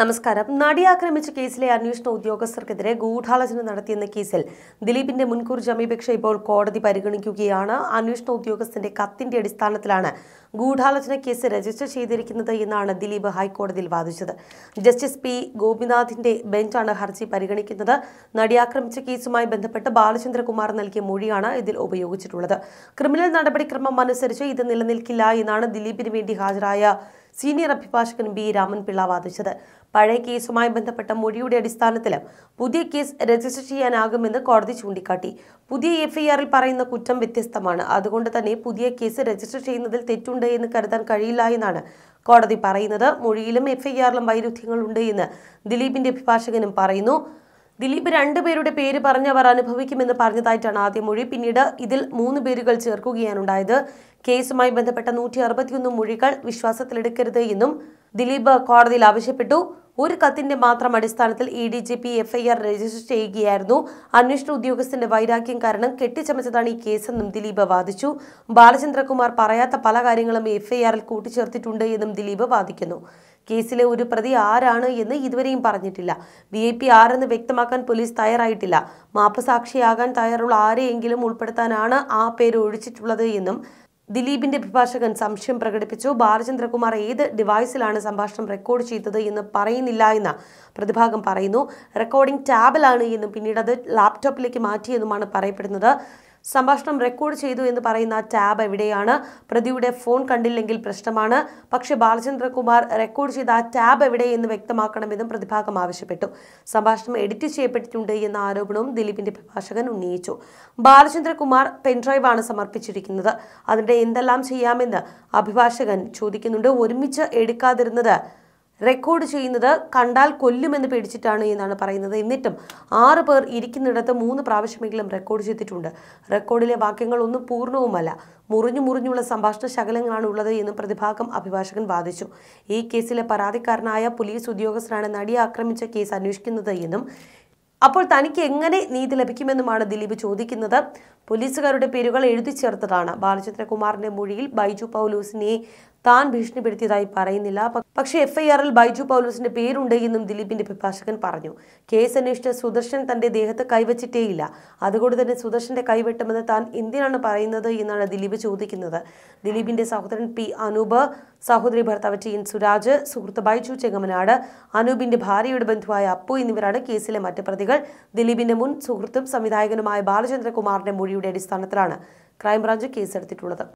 നമസ്കാരം നടി ആക്രമിച്ച കേസിലെ അന്വേഷണ ഉദ്യോഗസ്ഥർക്കെതിരെ ഗൂഢാലോചന നടത്തിയെന്ന കേസിൽ ദിലീപിന്റെ മുൻകൂർ ജാമ്യപേക്ഷ ഇപ്പോൾ കോടതി പരിഗണിക്കുകയാണ് അന്വേഷണ ഉദ്യോഗസ്ഥന്റെ കത്തിന്റെ അടിസ്ഥാനത്തിലാണ് ഗൂഢാലോചന കേസ് രജിസ്റ്റർ ചെയ്തിരിക്കുന്നത് എന്നാണ് ദിലീപ് ഹൈക്കോടതിയിൽ വാദിച്ചത് ജസ്റ്റിസ് പി ഗോപിനാഥിന്റെ ബെഞ്ചാണ് ഹർജി പരിഗണിക്കുന്നത് നടി ആക്രമിച്ച കേസുമായി ബന്ധപ്പെട്ട് ബാലചന്ദ്രകുമാർ നൽകിയ മൊഴിയാണ് ഇതിൽ ഉപയോഗിച്ചിട്ടുള്ളത് ക്രിമിനൽ നടപടിക്രമം അനുസരിച്ച് ഇത് നിലനിൽക്കില്ല എന്നാണ് ദിലീപിന് വേണ്ടി ഹാജരായ സീനിയർ അഭിഭാഷകൻ ബി രാമൻപിള്ള വാദിച്ചത് പഴയ കേസുമായി ബന്ധപ്പെട്ട മൊഴിയുടെ അടിസ്ഥാനത്തിലും പുതിയ കേസ് രജിസ്റ്റർ ചെയ്യാനാകുമെന്ന് കോടതി ചൂണ്ടിക്കാട്ടി പുതിയ എഫ്ഐആറിൽ പറയുന്ന കുറ്റം വ്യത്യസ്തമാണ് അതുകൊണ്ട് തന്നെ പുതിയ കേസ് രജിസ്റ്റർ ചെയ്യുന്നതിൽ തെറ്റുണ്ട് എന്ന് കരുതാൻ കഴിയില്ല എന്നാണ് കോടതി പറയുന്നത് മൊഴിയിലും എഫ്ഐആറിലും വൈരുദ്ധ്യങ്ങളുണ്ട് എന്ന് ദിലീപിന്റെ അഭിഭാഷകനും പറയുന്നു ദിലീപ് രണ്ടുപേരുടെ പേര് പറഞ്ഞവർ അനുഭവിക്കുമെന്ന് പറഞ്ഞതായിട്ടാണ് ആദ്യ മൊഴി പിന്നീട് ഇതിൽ മൂന്ന് പേരുകൾ ചേർക്കുകയാണുണ്ടായത് കേസുമായി ബന്ധപ്പെട്ട നൂറ്റി അറുപത്തിയൊന്ന് മൊഴികൾ വിശ്വാസത്തിലെടുക്കരുത് എന്നും ദിലീപ് കോടതിയിൽ ആവശ്യപ്പെട്ടു ഒരു കത്തിന്റെ മാത്രം അടിസ്ഥാനത്തിൽ E D G P FIR register ചെയ്യുകയായിരുന്നു അന്വേഷണ ഉദ്യോഗസ്ഥന്റെ വൈരാഗ്യം കാരണം കെട്ടിച്ചമച്ചതാണ് ഈ കേസെന്നും ദിലീപ് വാദിച്ചു ബാലചന്ദ്രകുമാർ പറയാത്ത പല കാര്യങ്ങളും എഫ്ഐആറിൽ കൂട്ടിച്ചേർത്തിട്ടുണ്ട് എന്നും ദിലീപ് വാദിക്കുന്നു കേസിലെ ഒരു പ്രതി ആരാണ് എന്ന് ഇതുവരെയും പറഞ്ഞിട്ടില്ല വി ഐ പി ആരെന്ന് വ്യക്തമാക്കാൻ പോലീസ് തയ്യാറായിട്ടില്ല സാക്ഷിയാകാൻ തയ്യാറുള്ള ആരെയെങ്കിലും ഉൾപ്പെടുത്താനാണ് ആ പേര് ഒഴിച്ചിട്ടുള്ളത് എന്നും ദിലീപിന്റെ അഭിഭാഷകൻ സംശയം പ്രകടിപ്പിച്ചു ബാലചന്ദ്രകുമാർ ഏത് ഡിവൈസിലാണ് സംഭാഷണം റെക്കോർഡ് ചെയ്തത് എന്ന് പറയുന്നില്ല എന്ന പ്രതിഭാഗം പറയുന്നു റെക്കോർഡിംഗ് ടാബിലാണ് എന്നും പിന്നീട് അത് ലാപ്ടോപ്പിലേക്ക് മാറ്റിയെന്നുമാണ് പറയപ്പെടുന്നത് സംഭാഷണം റെക്കോർഡ് ചെയ്തു എന്ന് പറയുന്ന ടാബ് എവിടെയാണ് പ്രതിയുടെ ഫോൺ കണ്ടില്ലെങ്കിൽ പ്രശ്നമാണ് പക്ഷേ ബാലചന്ദ്രകുമാർ റെക്കോർഡ് ചെയ്ത ആ ടാബ് എവിടെ എന്ന് വ്യക്തമാക്കണമെന്നും പ്രതിഭാഗം ആവശ്യപ്പെട്ടു സംഭാഷണം എഡിറ്റ് ചെയ്യപ്പെട്ടിട്ടുണ്ട് എന്ന ആരോപണവും ദിലീപിന്റെ പ്രഭാഷകൻ ഉന്നയിച്ചു ബാലചന്ദ്രകുമാർ പെൻഡ്രൈവാണ് സമർപ്പിച്ചിരിക്കുന്നത് അതിന്റെ എന്തെല്ലാം ചെയ്യാമെന്ന് അഭിഭാഷകൻ ചോദിക്കുന്നുണ്ട് ഒരുമിച്ച് എടുക്കാതിരുന്നത് റെക്കോർഡ് ചെയ്യുന്നത് കണ്ടാൽ കൊല്ലുമെന്ന് പേടിച്ചിട്ടാണ് എന്നാണ് പറയുന്നത് എന്നിട്ടും ആറ് പേർ ഇരിക്കുന്നിടത്ത് മൂന്ന് പ്രാവശ്യമെങ്കിലും റെക്കോർഡ് ചെയ്തിട്ടുണ്ട് റെക്കോർഡിലെ വാക്യങ്ങൾ ഒന്നും പൂർണ്ണവുമല്ല മുറിഞ്ഞു മുറിഞ്ഞുള്ള സംഭാഷണ ശകലങ്ങളാണ് ഉള്ളത് എന്നും പ്രതിഭാഗം അഭിഭാഷകൻ വാദിച്ചു ഈ കേസിലെ പരാതിക്കാരനായ പോലീസ് ഉദ്യോഗസ്ഥനാണ് നടിയെ ആക്രമിച്ച കേസ് അന്വേഷിക്കുന്നത് എന്നും അപ്പോൾ തനിക്ക് എങ്ങനെ നീതി ലഭിക്കുമെന്നുമാണ് ദിലീപ് ചോദിക്കുന്നത് പോലീസുകാരുടെ പേരുകൾ എഴുതി ചേർത്തതാണ് ബാലചന്ദ്രകുമാറിന്റെ മൊഴിയിൽ ബൈജു പൗലൂസിനെ താൻ ഭീഷണിപ്പെടുത്തിയതായി പറയുന്നില്ല പക്ഷേ എഫ്ഐആറിൽ ബൈജു പൗലോസിന്റെ പേരുണ്ട് എന്നും ദിലീപിന്റെ അഭിഭാഷകൻ പറഞ്ഞു കേസ് അന്വേഷിച്ച സുദർശൻ തന്റെ ദേഹത്ത് കൈവച്ചിട്ടേയില്ല അതുകൊണ്ട് തന്നെ സുദർശന്റെ കൈവെട്ടുമെന്ന് താൻ എന്തിനാണ് പറയുന്നത് എന്നാണ് ദിലീപ് ചോദിക്കുന്നത് ദിലീപിന്റെ സഹോദരൻ പി അനൂപ് സഹോദരി ഭർത്താവ് ടി എൻ സുരാജ് സുഹൃത്ത് ബൈജു ചെങ്ങമനാട് അനൂപിന്റെ ഭാര്യയുടെ ബന്ധുവായ അപ്പു എന്നിവരാണ് കേസിലെ മറ്റ് പ്രതികൾ ദിലീപിന്റെ മുൻ സുഹൃത്തും സംവിധായകനുമായ ബാലചന്ദ്രകുമാറിന്റെ മൊഴിയുടെ അടിസ്ഥാനത്തിലാണ് ക്രൈംബ്രാഞ്ച് കേസെടുത്തിട്ടുള്ളത്